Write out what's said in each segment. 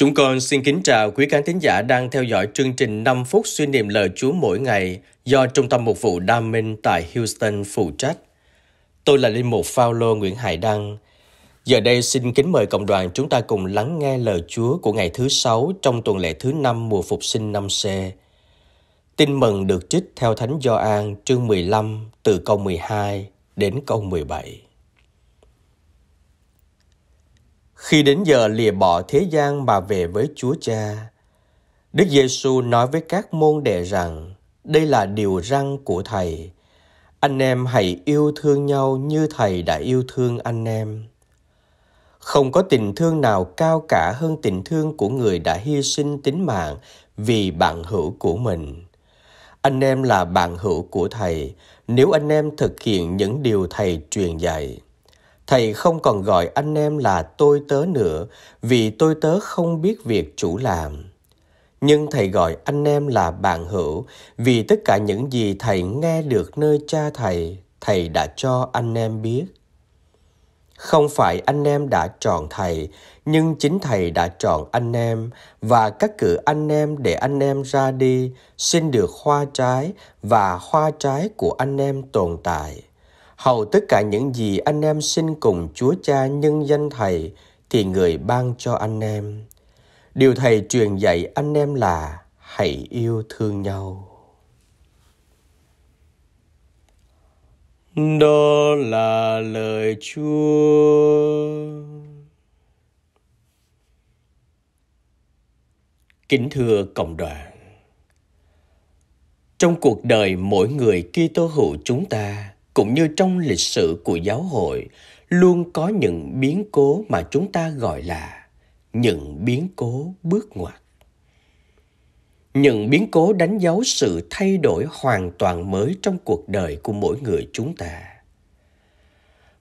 Chúng con xin kính chào quý khán thính giả đang theo dõi chương trình 5 phút suy niệm lời Chúa mỗi ngày do Trung tâm Mục vụ Đa Minh tại Houston phụ trách. Tôi là Linh Mục Phaolô Nguyễn Hải Đăng. Giờ đây xin kính mời cộng đoàn chúng ta cùng lắng nghe lời Chúa của ngày thứ sáu trong tuần lễ thứ năm mùa phục sinh năm C. Tin mừng được trích theo Thánh Gioan chương 15 từ câu 12 đến câu 17. Khi đến giờ lìa bỏ thế gian mà về với Chúa Cha, Đức Giêsu nói với các môn đệ rằng đây là điều răn của Thầy. Anh em hãy yêu thương nhau như Thầy đã yêu thương anh em. Không có tình thương nào cao cả hơn tình thương của người đã hy sinh tính mạng vì bạn hữu của mình. Anh em là bạn hữu của Thầy nếu anh em thực hiện những điều Thầy truyền dạy. Thầy không còn gọi anh em là tôi tớ nữa vì tôi tớ không biết việc chủ làm. Nhưng thầy gọi anh em là bạn hữu vì tất cả những gì thầy nghe được nơi cha thầy, thầy đã cho anh em biết. Không phải anh em đã chọn thầy, nhưng chính thầy đã chọn anh em và các cử anh em để anh em ra đi, xin được hoa trái và hoa trái của anh em tồn tại. Hầu tất cả những gì anh em xin cùng Chúa Cha nhân danh Thầy thì người ban cho anh em. Điều Thầy truyền dạy anh em là hãy yêu thương nhau. Đó là lời Chúa. Kính thưa cộng đoàn, trong cuộc đời mỗi người Kitô hữu chúng ta cũng như trong lịch sử của giáo hội luôn có những biến cố mà chúng ta gọi là những biến cố bước ngoặt những biến cố đánh dấu sự thay đổi hoàn toàn mới trong cuộc đời của mỗi người chúng ta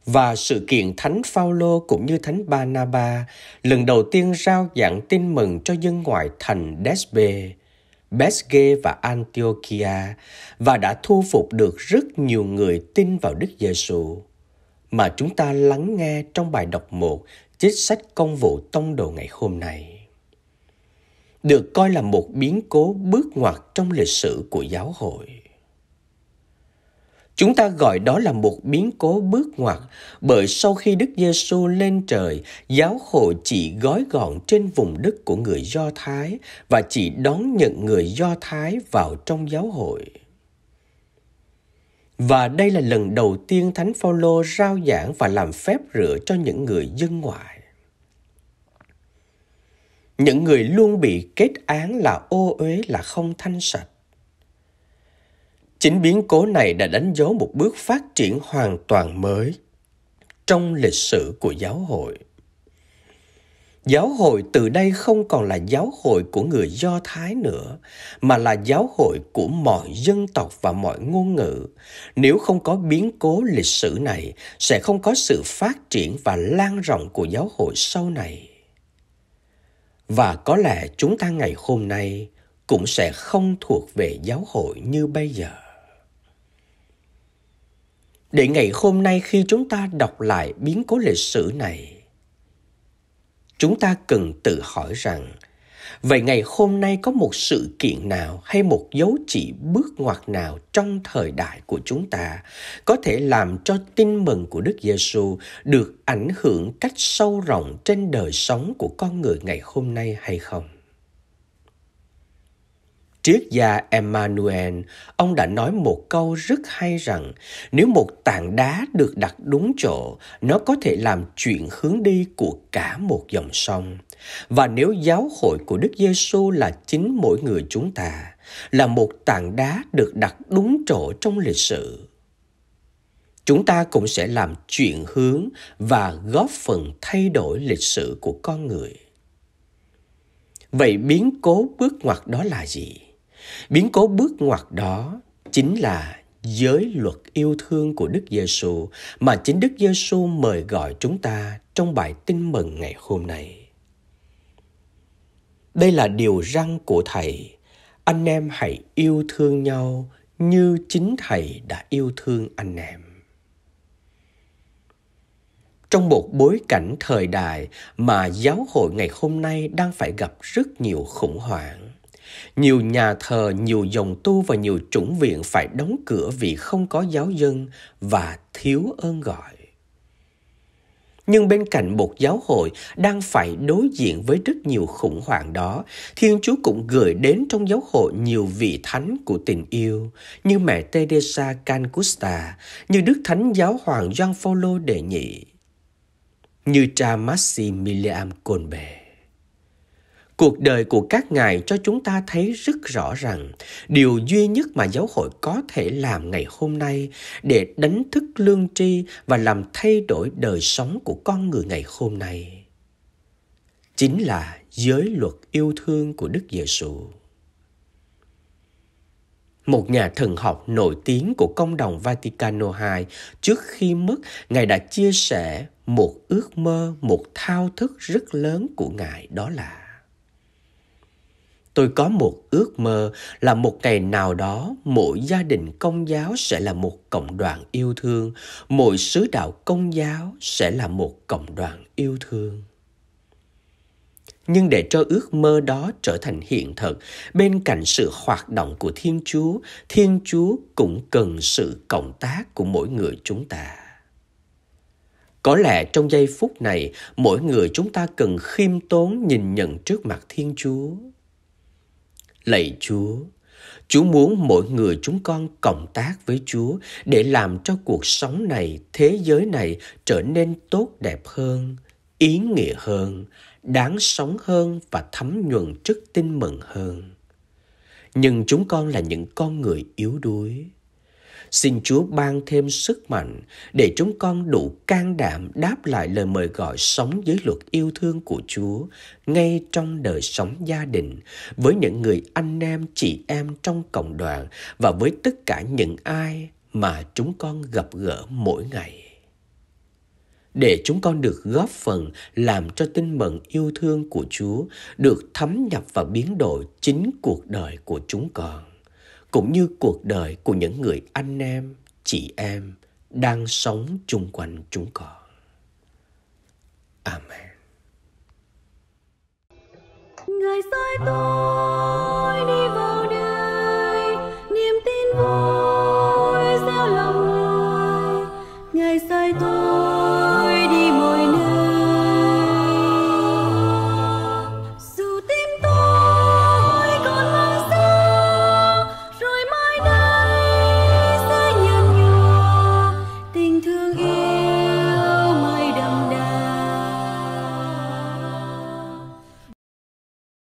và sự kiện thánh phaolô cũng như thánh banaba lần đầu tiên rao giảng tin mừng cho dân ngoại thành desbe Besge và Antiochia và đã thu phục được rất nhiều người tin vào Đức Giêsu mà chúng ta lắng nghe trong bài đọc một trích sách công vụ tông đồ ngày hôm nay. Được coi là một biến cố bước ngoặt trong lịch sử của giáo hội. Chúng ta gọi đó là một biến cố bước ngoặt, bởi sau khi Đức Giêsu lên trời, giáo hội chỉ gói gọn trên vùng đất của người Do Thái và chỉ đón nhận người Do Thái vào trong giáo hội. Và đây là lần đầu tiên Thánh Phaolô rao giảng và làm phép rửa cho những người dân ngoại. Những người luôn bị kết án là ô uế là không thanh sạch Chính biến cố này đã đánh dấu một bước phát triển hoàn toàn mới trong lịch sử của giáo hội. Giáo hội từ đây không còn là giáo hội của người Do Thái nữa, mà là giáo hội của mọi dân tộc và mọi ngôn ngữ. Nếu không có biến cố lịch sử này, sẽ không có sự phát triển và lan rộng của giáo hội sau này. Và có lẽ chúng ta ngày hôm nay cũng sẽ không thuộc về giáo hội như bây giờ để ngày hôm nay khi chúng ta đọc lại biến cố lịch sử này chúng ta cần tự hỏi rằng vậy ngày hôm nay có một sự kiện nào hay một dấu chỉ bước ngoặt nào trong thời đại của chúng ta có thể làm cho tin mừng của Đức Giêsu được ảnh hưởng cách sâu rộng trên đời sống của con người ngày hôm nay hay không Triết gia Emmanuel, ông đã nói một câu rất hay rằng nếu một tảng đá được đặt đúng chỗ, nó có thể làm chuyện hướng đi của cả một dòng sông. Và nếu giáo hội của Đức Giêsu là chính mỗi người chúng ta, là một tảng đá được đặt đúng chỗ trong lịch sử, chúng ta cũng sẽ làm chuyện hướng và góp phần thay đổi lịch sử của con người vậy biến cố bước ngoặt đó là gì Biến cố bước ngoặt đó chính là giới luật yêu thương của Đức Giêsu mà chính Đức Giêsu mời gọi chúng ta trong bài tin mừng ngày hôm nay. Đây là điều răn của thầy, anh em hãy yêu thương nhau như chính thầy đã yêu thương anh em. Trong một bối cảnh thời đại mà giáo hội ngày hôm nay đang phải gặp rất nhiều khủng hoảng, nhiều nhà thờ, nhiều dòng tu và nhiều chủng viện phải đóng cửa vì không có giáo dân và thiếu ơn gọi. Nhưng bên cạnh một giáo hội đang phải đối diện với rất nhiều khủng hoảng đó, Thiên Chúa cũng gửi đến trong giáo hội nhiều vị thánh của tình yêu, như mẹ Teresa Cancusta, như Đức Thánh Giáo Hoàng Giang Phaolô Đệ Nhị, như cha Maximilian Kolbe. Cuộc đời của các ngài cho chúng ta thấy rất rõ rằng điều duy nhất mà giáo hội có thể làm ngày hôm nay để đánh thức lương tri và làm thay đổi đời sống của con người ngày hôm nay chính là giới luật yêu thương của Đức Giêsu. Một nhà thần học nổi tiếng của công đồng Vaticano II trước khi mất, Ngài đã chia sẻ một ước mơ, một thao thức rất lớn của Ngài đó là Tôi có một ước mơ là một ngày nào đó mỗi gia đình công giáo sẽ là một cộng đoàn yêu thương, mỗi sứ đạo công giáo sẽ là một cộng đoàn yêu thương. Nhưng để cho ước mơ đó trở thành hiện thực, bên cạnh sự hoạt động của Thiên Chúa, Thiên Chúa cũng cần sự cộng tác của mỗi người chúng ta. Có lẽ trong giây phút này, mỗi người chúng ta cần khiêm tốn nhìn nhận trước mặt Thiên Chúa Lạy Chúa, Chúa muốn mỗi người chúng con cộng tác với Chúa để làm cho cuộc sống này, thế giới này trở nên tốt đẹp hơn, ý nghĩa hơn, đáng sống hơn và thấm nhuần trước tin mừng hơn. Nhưng chúng con là những con người yếu đuối, Xin Chúa ban thêm sức mạnh để chúng con đủ can đảm đáp lại lời mời gọi sống dưới luật yêu thương của Chúa ngay trong đời sống gia đình với những người anh em chị em trong cộng đoàn và với tất cả những ai mà chúng con gặp gỡ mỗi ngày để chúng con được góp phần làm cho tinh mận yêu thương của Chúa được thấm nhập và biến đổi chính cuộc đời của chúng con cũng như cuộc đời của những người anh em, chị em đang sống chung quanh chúng con. Amen. Người soi tôi